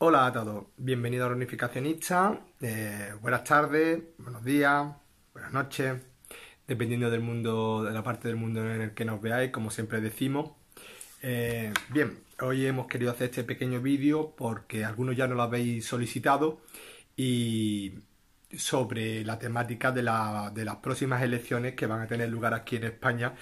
Hola a todos, bienvenidos a Reunificacionista. Eh, buenas tardes, buenos días, buenas noches, dependiendo del mundo, de la parte del mundo en el que nos veáis, como siempre decimos. Eh, bien, hoy hemos querido hacer este pequeño vídeo porque algunos ya nos lo habéis solicitado y sobre la temática de, de, las próximas elecciones que van a tener lugar aquí en España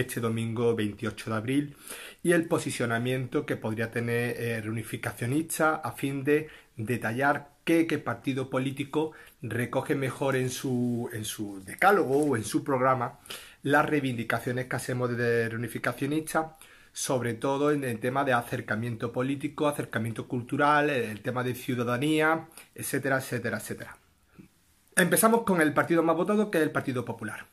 este domingo 28 de abril y el posicionamiento que podría tener eh, reunificacionista a fin de detallar qué, partido político recoge mejor en su, en su decálogo o en su programa las reivindicaciones que hacemos de reunificacionista sobre todo en el tema de acercamiento político, acercamiento cultural, el tema de ciudadanía, etcétera, etcétera, etcétera. Empezamos con el partido más votado, que es el Partido Popular.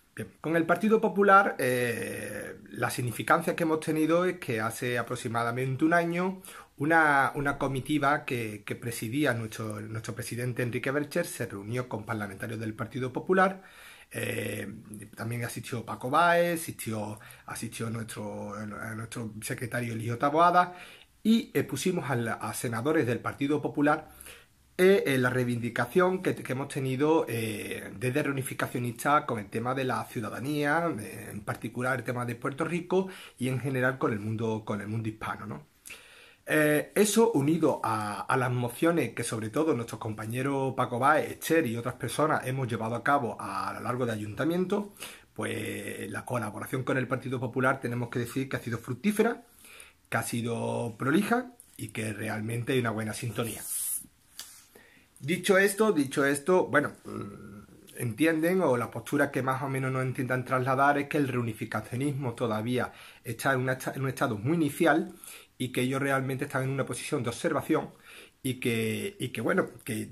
Con el Partido Popular, eh, la significancia que hemos tenido es que hace aproximadamente un año una, comitiva que, presidía nuestro, nuestro presidente Enrique Bercher se reunió con parlamentarios del Partido Popular. Eh, también asistió Paco Baez, asistió, nuestro, nuestro secretario Elío Taboada y pusimos a senadores del Partido Popular eh, la reivindicación que, hemos tenido eh, desde reunificacionista con el tema de la ciudadanía, eh, en particular el tema de Puerto Rico y en general con el mundo, con el mundo hispano. Eh, eso unido a, las mociones que sobre todo nuestros compañeros Paco Baez, Esther y otras personas hemos llevado a cabo a, a lo largo de ayuntamiento, pues la colaboración con el Partido Popular tenemos que decir que ha sido fructífera, que ha sido prolija y que realmente hay una buena sintonía. Dicho esto, dicho esto, bueno, mm, entienden o la postura que más o menos nos intentan trasladar es que el reunificacionismo todavía está en, un estado muy inicial y que ellos realmente están en una posición de observación y que, y que bueno, que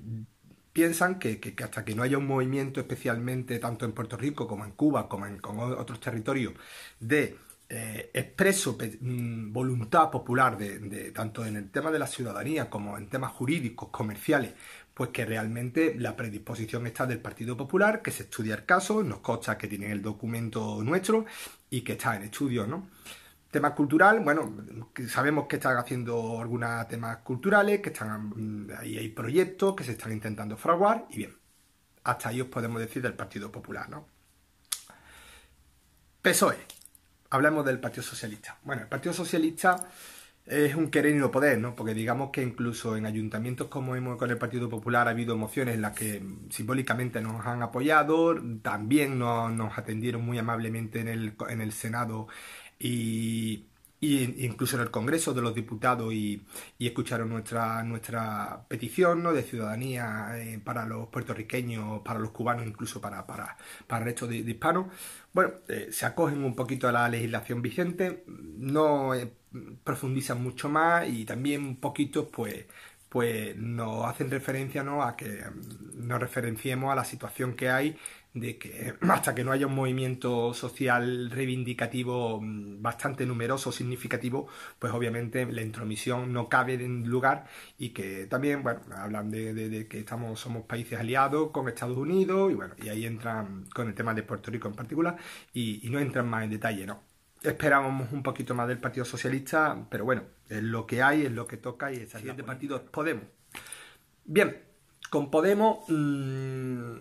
piensan que, hasta que no haya un movimiento especialmente tanto en Puerto Rico como en Cuba, como en otros territorios, de eh, expreso mm, voluntad popular, tanto en el tema de la ciudadanía como en temas jurídicos, comerciales, pues que realmente la predisposición está del Partido Popular, que se estudia el caso, nos consta que tienen el documento nuestro y que está en estudio, ¿no? Tema cultural, bueno, sabemos que están haciendo algunos temas culturales, que están mm, ahí hay proyectos que se están intentando fraguar y bien, hasta ahí os podemos decir del Partido Popular, ¿no? PSOE, hablamos del Partido Socialista. Bueno, el Partido Socialista es un querer y no poder, ¿no? Porque digamos que incluso en ayuntamientos como hemos con el Partido Popular ha habido emociones en las que simbólicamente nos han apoyado, también nos, atendieron muy amablemente en el, en el Senado y y incluso en el Congreso de los Diputados y, escucharon nuestra, nuestra petición ¿no? de ciudadanía eh, para los puertorriqueños, para los cubanos, incluso para, para, para el resto de, hispanos. Bueno, eh, se acogen un poquito a la legislación vigente, no eh, profundizan mucho más y también un poquito pues, pues nos hacen referencia ¿no? a que nos referenciemos a la situación que hay de que hasta que no haya un movimiento social reivindicativo mm, bastante numeroso, significativo, pues obviamente la intromisión no cabe en lugar y que también, bueno, hablan de, que estamos, somos países aliados con Estados Unidos y bueno, y ahí entran con el tema de Puerto Rico en particular y, no entran más en detalle, ¿no? Esperábamos un poquito más del Partido Socialista, pero bueno, es lo que hay, es lo que toca y el siguiente partido Podemos. Bien, con Podemos mm,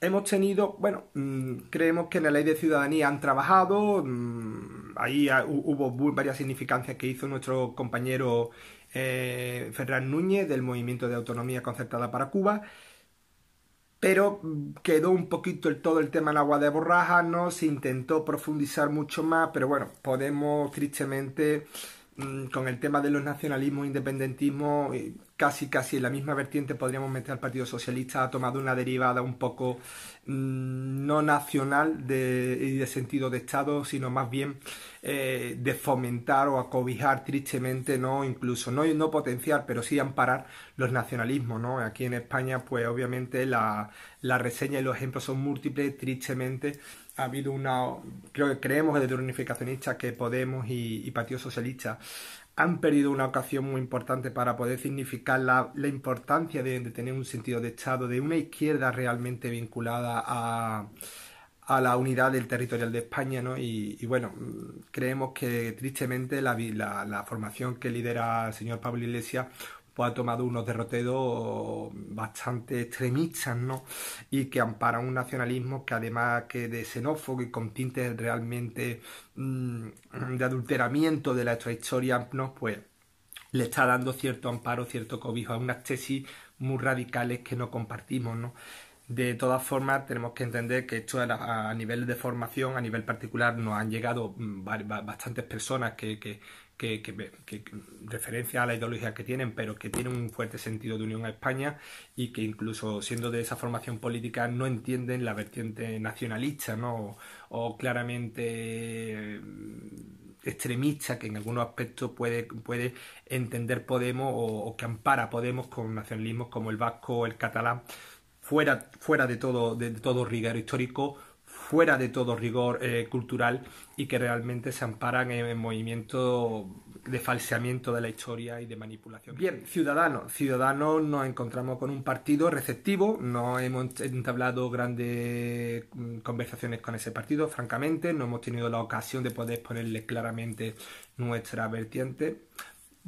hemos tenido, bueno, mm, creemos que en la ley de ciudadanía han trabajado, mm, ahí hubo varias significancias que hizo nuestro compañero eh, Ferran Núñez del Movimiento de Autonomía Concertada para Cuba, pero quedó un poquito el todo el tema en agua de borraja, no se intentó profundizar mucho más, pero bueno, Podemos tristemente Mm, con el tema de los nacionalismos, independentismo, eh, casi casi en la misma vertiente podríamos meter al Partido Socialista, ha tomado una derivada un poco mm, no nacional de, y de sentido de Estado, sino más bien eh, de fomentar o acobijar tristemente, no incluso, no, no potenciar, pero sí amparar los nacionalismos. ¿no? Aquí en España, pues obviamente la reseña y los ejemplos son múltiples, tristemente ha habido una, creo que creemos desde unificacionistas que Podemos y, Partido Socialista han perdido una ocasión muy importante para poder significar la, importancia de, tener un sentido de Estado, de una izquierda realmente vinculada a, la unidad del territorial de España, ¿no? Y, bueno, mm, creemos que tristemente la, la formación que lidera el señor Pablo Iglesias pues, ha tomado unos derroteros bastante extremistas, ¿no? Y que amparan un nacionalismo que además que de xenófobo y con tintes realmente mm, de adulteramiento de la historia, ¿no? Pues le está dando cierto amparo, cierto cobijo a unas tesis muy radicales que no compartimos, ¿no? De todas formas, tenemos que entender que esto a nivel de formación, a nivel particular, nos han llegado mm, bastantes personas que, que, referencia a la ideología que tienen, pero que tienen un fuerte sentido de unión a España y que incluso siendo de esa formación política no entienden la vertiente nacionalista, O, claramente eh, extremista que en algunos aspectos puede, entender Podemos o, que ampara Podemos con nacionalismos como el vasco, o el catalán, fuera, de todo, de todo rigor histórico fuera de todo rigor eh, cultural y que realmente se amparan en, en movimientos de falseamiento de la historia y de manipulación. Bien, ciudadanos. Ciudadanos nos encontramos con un partido receptivo, no hemos entablado grandes mm, conversaciones con ese partido, francamente, no hemos tenido la ocasión de poder exponerle claramente nuestra vertiente.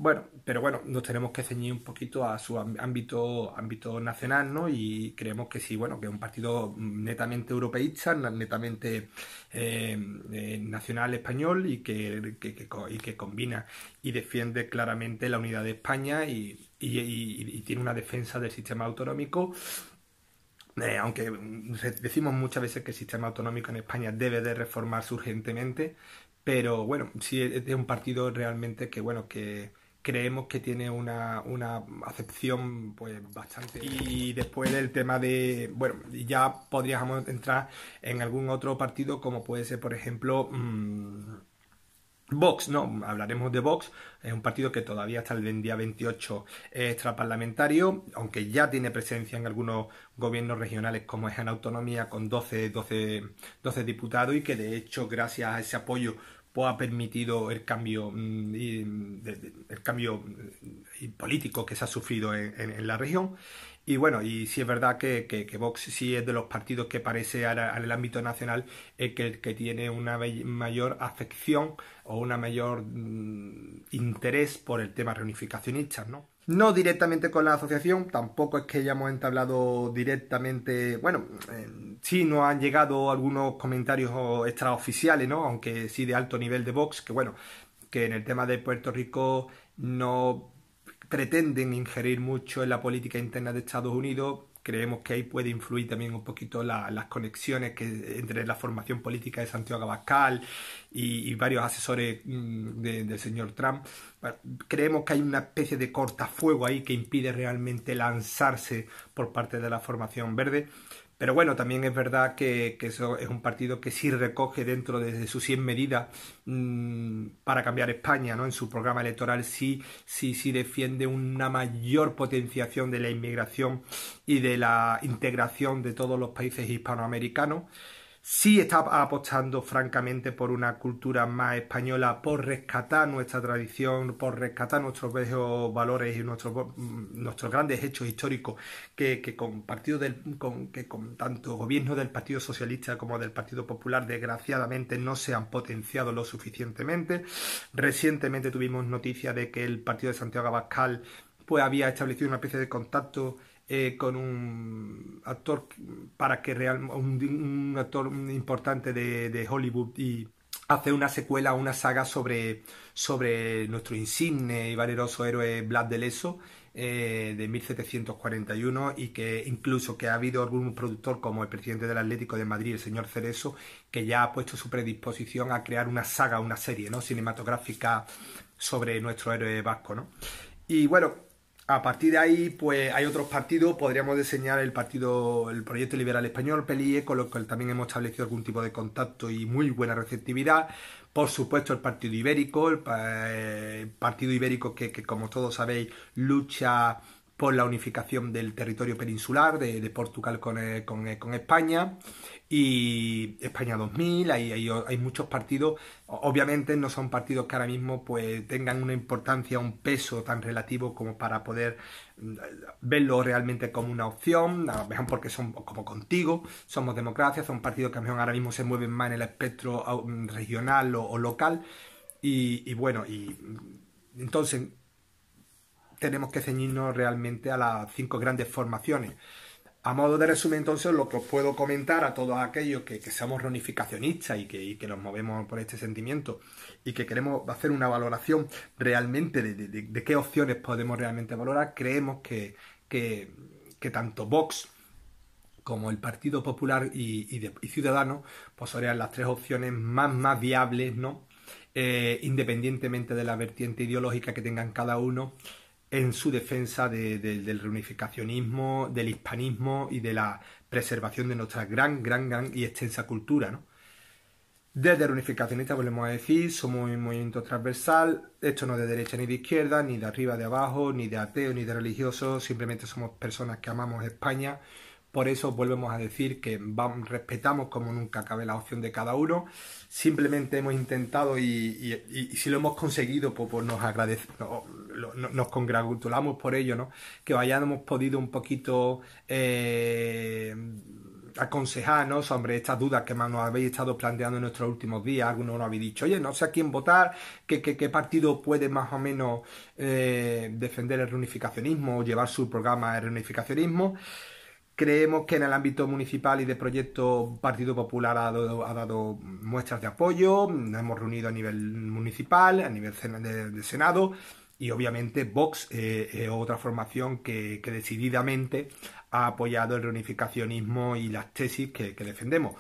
Bueno, pero bueno, nos tenemos que ceñir un poquito a su ámbito, ámbito nacional, ¿no? Y creemos que sí, bueno, que es un partido netamente europeísta, netamente eh, eh, nacional español y que, que, combina y defiende claramente la unidad de España y, tiene una defensa del sistema autonómico eh, aunque mm, decimos muchas veces que el sistema autonómico en España debe de reformarse urgentemente, pero bueno, sí es un partido realmente que bueno, que, creemos que tiene una, acepción pues bastante y después del tema de bueno ya podríamos entrar en algún otro partido como puede ser por ejemplo mm, Vox, no, hablaremos de Vox, es un partido que todavía hasta el día 28 es extraparlamentario, aunque ya tiene presencia en algunos gobiernos regionales como es en autonomía con 12, 12, 12 diputados y que de hecho gracias a ese apoyo pues, ha permitido el cambio, mm, mm, el cambio mm, político que se ha sufrido en, la región. Y bueno, y sí es verdad que, que, Vox sí es de los partidos que parece en el ámbito nacional el que, que, tiene una mayor afección o una mayor interés por el tema reunificacionista, ¿no? no directamente con la asociación, tampoco es que hayamos entablado directamente, bueno, sí nos han llegado algunos comentarios extraoficiales, ¿no? Aunque sí de alto nivel de Vox, que bueno, que en el tema de Puerto Rico no pretenden ingerir mucho en la política interna de Estados Unidos, creemos que ahí puede influir también un poquito las conexiones entre la formación política de Santiago Abascal y, varios asesores mm, del señor Trump. Creemos que hay una especie de cortafuego ahí que impide realmente lanzarse por parte de la formación verde. Pero bueno, también es verdad que, eso es un partido que sí recoge dentro de, sus 100 medidas mm, para cambiar España, ¿no? En su programa electoral sí, sí, sí defiende una mayor potenciación de la inmigración y de la integración de todos los países hispanoamericanos sí está apostando francamente por una cultura más española, por rescatar nuestra tradición, por rescatar nuestros viejos valores y nuestros, mm, grandes hechos históricos que, que con del, tanto gobierno del Partido Socialista como del Partido Popular desgraciadamente no se han potenciado lo suficientemente. Recientemente tuvimos noticia de que el partido de Santiago Abascal pues había establecido una especie de contacto eh, con un actor para que real, un, actor importante de, Hollywood y hace una secuela, una saga sobre, sobre nuestro insigne y valeroso héroe Vlad de Leso eh, de 1741 y que incluso que ha habido algún productor como el presidente del Atlético de Madrid, el señor Cerezo, que ya ha puesto su predisposición a crear una saga, una serie ¿no? cinematográfica sobre nuestro héroe vasco. ¿no? Y bueno, a partir de ahí, pues hay otros partidos, podríamos diseñar el partido, el Proyecto Liberal Español, PELIE, con lo cual también hemos establecido algún tipo de contacto y muy buena receptividad. Por supuesto, el Partido Ibérico, el, eh, Partido Ibérico que, como todos sabéis, lucha por la unificación del territorio peninsular de, Portugal con, eh, eh, con, España y España 2000, hay, hay, hay, muchos partidos, obviamente no son partidos que ahora mismo pues tengan una importancia, un peso tan relativo como para poder mm, verlo realmente como una opción, a mejor porque son como contigo, somos democracia, son partidos que ahora mismo se mueven más en el espectro mm, regional o, local y, y bueno, y mm, entonces tenemos que ceñirnos realmente a las cinco grandes formaciones. A modo de resumen, entonces, lo que os puedo comentar a todos aquellos que, seamos somos reunificacionistas y que, nos movemos por este sentimiento y que queremos hacer una valoración realmente de, qué opciones podemos realmente valorar, creemos que, tanto Vox como el Partido Popular y, Ciudadanos pues, serían las tres opciones más, más viables, ¿no? Eh, independientemente de la vertiente ideológica que tengan cada uno en su defensa del reunificacionismo, del hispanismo y de la preservación de nuestra gran, gran, gran y extensa cultura. ¿no? Desde reunificacionista volvemos a decir, somos un movimiento transversal, esto no es de derecha ni de izquierda, ni de arriba, de abajo, ni de ateo, ni de religioso, simplemente somos personas que amamos España por eso volvemos a decir que respetamos como nunca cabe la opción de cada uno. Simplemente hemos intentado y, si lo hemos conseguido, pues, pues nos agradecemos, nos, congratulamos por ello, ¿no? Que hayamos podido un poquito eh, aconsejar aconsejarnos sobre estas dudas que más nos habéis estado planteando en nuestros últimos días. Algunos nos habéis dicho, oye, no sé a quién votar, qué, partido puede más o menos eh, defender el reunificacionismo o llevar su programa de reunificacionismo. Creemos que en el ámbito municipal y de proyecto Partido Popular ha dado, muestras de apoyo, nos hemos reunido a nivel municipal, a nivel de, Senado y obviamente Vox, eh, otra formación que, decididamente ha apoyado el reunificacionismo y las tesis que, defendemos.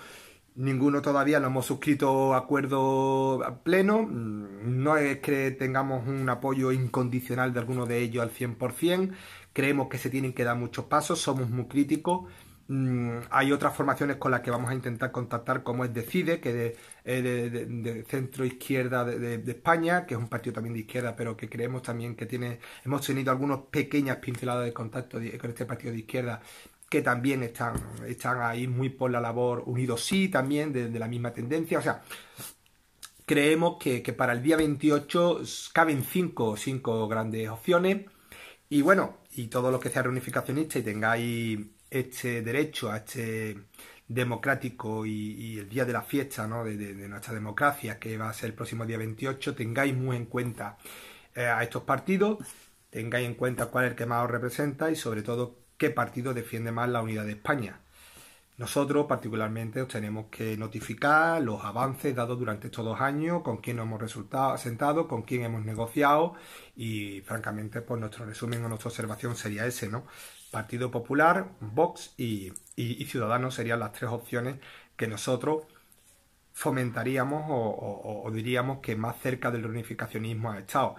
Ninguno todavía lo hemos suscrito acuerdo pleno. No es que tengamos un apoyo incondicional de alguno de ellos al 100% creemos que se tienen que dar muchos pasos, somos muy críticos. Mm, hay otras formaciones con las que vamos a intentar contactar, como es Decide, que de, eh, de, centro izquierda de, España, que es un partido también de izquierda, pero que creemos también que tiene. Hemos tenido algunas pequeñas pinceladas de contacto con este partido de izquierda, que también están, están ahí muy por la labor, unidos sí, también, de, la misma tendencia. O sea, creemos que, para el día 28 caben cinco, cinco grandes opciones y bueno, y todos los que sean reunificacionistas y tengáis este derecho a este democrático y, el día de la fiesta ¿no? de, nuestra democracia, que va a ser el próximo día 28, tengáis muy en cuenta eh, a estos partidos, tengáis en cuenta cuál es el que más os representa y sobre todo qué partido defiende más la unidad de España. Nosotros particularmente os tenemos que notificar los avances dados durante estos dos años, con quién nos hemos resultado, sentado, con quién hemos negociado y francamente pues nuestro resumen o nuestra observación sería ese, ¿no? Partido Popular, Vox y Ciudadanos serían las tres opciones que nosotros fomentaríamos o, diríamos que más cerca del reunificacionismo ha estado.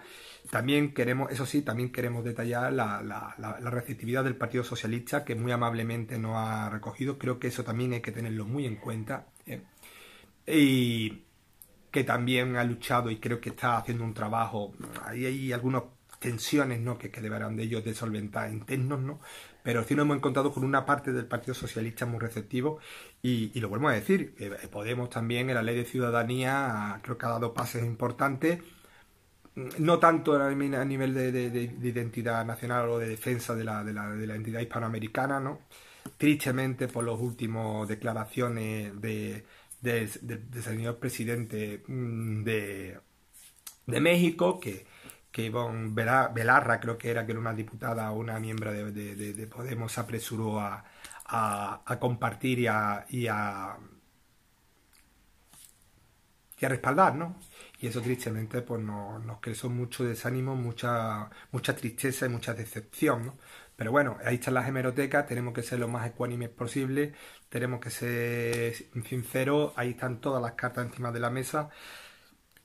También queremos, eso sí, también queremos detallar la, receptividad del Partido Socialista que muy amablemente nos ha recogido. Creo que eso también hay que tenerlo muy en cuenta. ¿eh? Y que también ha luchado y creo que está haciendo un trabajo. Ahí hay algunos tensiones ¿no? que, que deberán de ellos de solventar internos, ¿no? pero sí nos hemos encontrado con una parte del Partido Socialista muy receptivo y, lo vuelvo a decir, eh, Podemos también en la ley de ciudadanía creo que ha dado pases importantes, mm, no tanto a nivel de, identidad nacional o de defensa de la, de la, la entidad hispanoamericana, ¿no? tristemente por las últimas declaraciones del señor presidente mm, de, México, que, que Ivonne Belarra, creo que era, que era una diputada o una miembro de, de, de Podemos, apresuró a, a, compartir y a, y a, respaldar, ¿no? Y eso tristemente pues, nos creó mucho desánimo, mucha, mucha tristeza y mucha decepción, ¿no? Pero bueno, ahí están las hemerotecas, tenemos que ser lo más ecuánimes posible, tenemos que ser sinceros, ahí están todas las cartas encima de la mesa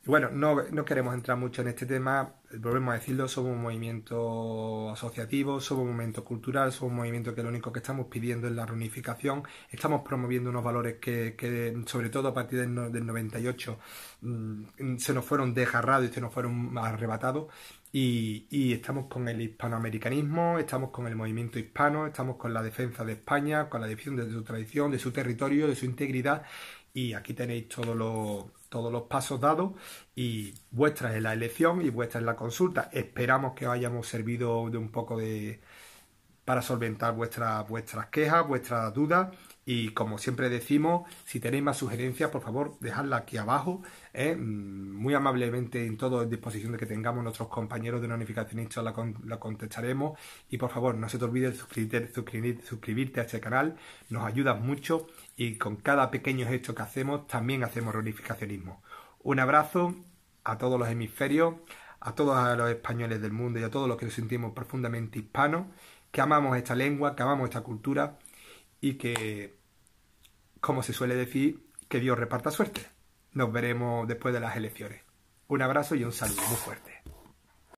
bueno, no, queremos entrar mucho en este tema, volvemos a decirlo, somos un movimiento asociativo, somos un movimiento cultural, somos un movimiento que lo único que estamos pidiendo es la reunificación, estamos promoviendo unos valores que, que sobre todo a partir del, 98, mm, se nos fueron desgarrados y se nos fueron arrebatados y, y, estamos con el hispanoamericanismo, estamos con el movimiento hispano, estamos con la defensa de España, con la defensa de su tradición, de su territorio, de su integridad y aquí tenéis todos los todos los pasos dados y vuestra es la elección y vuestra es la consulta. Esperamos que os hayamos servido de un poco de para solventar vuestras vuestras quejas, vuestras dudas y como siempre decimos, si tenéis más sugerencias, por favor, dejadla aquí abajo, ¿eh? mm, muy amablemente en todo disposición de que tengamos nuestros compañeros de reunificacionistas la, contestaremos. Y por favor, no se te olvide suscribirte, a este canal, nos ayudas mucho y con cada pequeño gesto que hacemos también hacemos reunificacionismo. Un abrazo a todos los hemisferios, a todos los españoles del mundo y a todos los que nos sentimos profundamente hispanos, que amamos esta lengua, que amamos esta cultura y que, como se suele decir, que Dios reparta suerte. Nos veremos después de las elecciones. Un abrazo y un saludo muy fuerte.